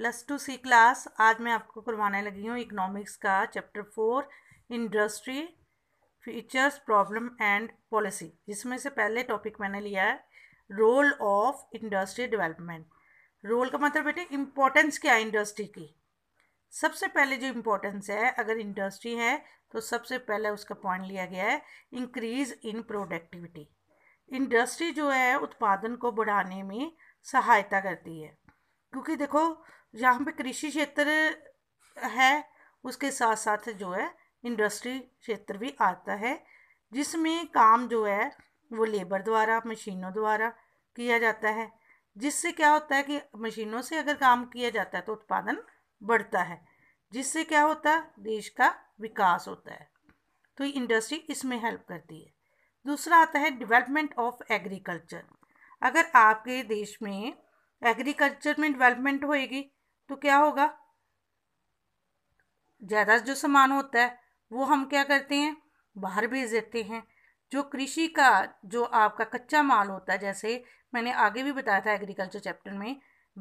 plus two सी class आज मैं आपको करवाने लगी हूँ इकोनॉमिक्स का chapter four industry features problem and policy जिसमें से पहले टॉपिक मैंने लिया है role of industry development role का मतलब बेटे इम्पोर्टेंस क्या है इंडस्ट्री की सबसे पहले जो इम्पोर्टेंस है अगर इंडस्ट्री है तो सबसे पहले उसका पॉइंट लिया गया है इंक्रीज इन प्रोडक्टिविटी इंडस्ट्री जो है उत्पादन को बढ़ाने में सहायता करती है क्योंकि देखो यहाँ पे कृषि क्षेत्र है उसके साथ साथ जो है इंडस्ट्री क्षेत्र भी आता है जिसमें काम जो है वो लेबर द्वारा मशीनों द्वारा किया जाता है जिससे क्या होता है कि मशीनों से अगर काम किया जाता है तो उत्पादन बढ़ता है जिससे क्या होता है देश का विकास होता है तो इंडस्ट्री इसमें हेल्प करती है दूसरा आता है डेवलपमेंट ऑफ एग्रीकल्चर अगर आपके देश में एग्रीकल्चर में डेवलपमेंट होएगी तो क्या होगा ज़्यादा जो सामान होता है वो हम क्या करते हैं बाहर भेज देते हैं जो कृषि का जो आपका कच्चा माल होता है जैसे मैंने आगे भी बताया था एग्रीकल्चर चैप्टर में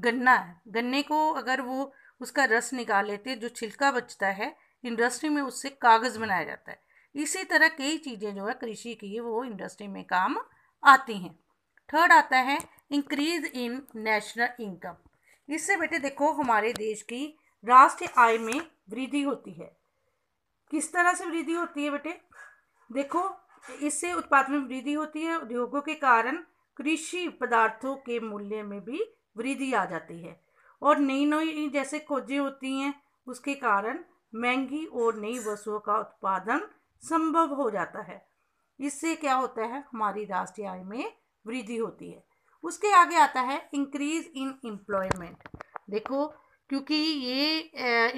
गन्ना है गन्ने को अगर वो उसका रस निकाल लेते जो छिलका बचता है इंडस्ट्री में उससे कागज़ बनाया जाता है इसी तरह कई चीज़ें जो है कृषि की वो इंडस्ट्री में काम आती हैं थर्ड आता है इंक्रीज इन नेशनल इनकम इससे बेटे देखो हमारे देश की राष्ट्रीय आय में वृद्धि होती है किस तरह से वृद्धि होती है बेटे देखो इससे उत्पादन में वृद्धि होती है उद्योगों के कारण कृषि पदार्थों के मूल्य में भी वृद्धि आ जाती है और नई नई जैसे खोजें होती हैं उसके कारण महंगी और नई वस्तुओं का उत्पादन संभव हो जाता है इससे क्या होता है हमारी राष्ट्रीय आय में वृद्धि होती है उसके आगे आता है इंक्रीज इन एम्प्लॉयमेंट देखो क्योंकि ये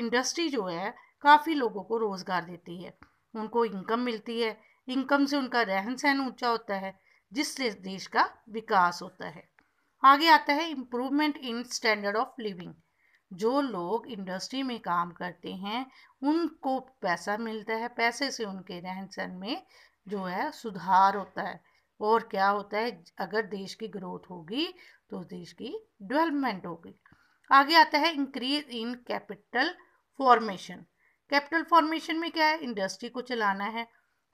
इंडस्ट्री जो है काफ़ी लोगों को रोज़गार देती है उनको इनकम मिलती है इनकम से उनका रहन सहन ऊंचा होता है जिससे देश का विकास होता है आगे आता है improvement in standard of living जो लोग इंडस्ट्री में काम करते हैं उनको पैसा मिलता है पैसे से उनके रहन सहन में जो है सुधार होता है और क्या होता है अगर देश की ग्रोथ होगी तो देश की डेवलपमेंट होगी आगे आता है increase in capital formation capital formation में क्या है इंडस्ट्री को चलाना है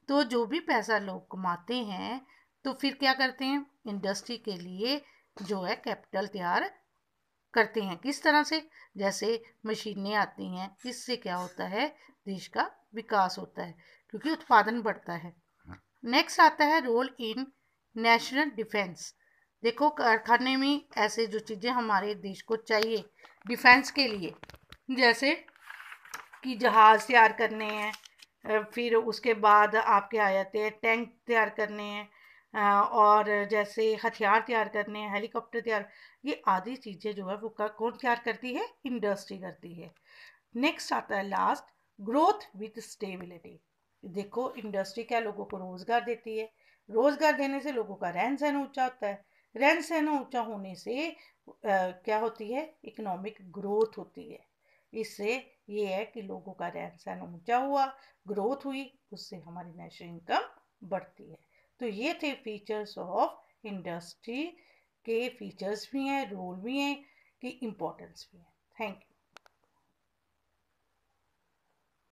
तो जो भी पैसा लोग कमाते हैं तो फिर क्या करते हैं इंडस्ट्री के लिए जो है कैपिटल तैयार करते हैं किस तरह से जैसे मशीनें आती हैं इससे क्या होता है देश का विकास होता है क्योंकि उत्पादन बढ़ता है नेक्स्ट आता है रोल इन नेशनल डिफेंस देखो कारखाने में ऐसे जो चीज़ें हमारे देश को चाहिए डिफेंस के लिए जैसे कि जहाज़ तैयार करने हैं फिर उसके बाद आपके आ जाते हैं टैंक तैयार करने हैं और जैसे हथियार तैयार करने हैं हेलीकॉप्टर तैयार ये आदि चीज़ें जो है वो कौन तैयार करती है इंडस्ट्री करती है नेक्स्ट आता है लास्ट ग्रोथ विथ स्टेबिलिटी देखो इंडस्ट्री क्या लोगों को रोज़गार देती है रोज़गार देने से लोगों का रहन सहन ऊँचा होता है रहन सहन ऊँचा होने से आ, क्या होती है इकोनॉमिक ग्रोथ होती है इससे ये है कि लोगों का रहन सहन ऊँचा हुआ ग्रोथ हुई उससे हमारी नेशनल इनकम बढ़ती है तो ये थे फीचर्स ऑफ इंडस्ट्री के फीचर्स भी हैं रोल भी हैं कि इम्पोर्टेंस भी है थैंक यू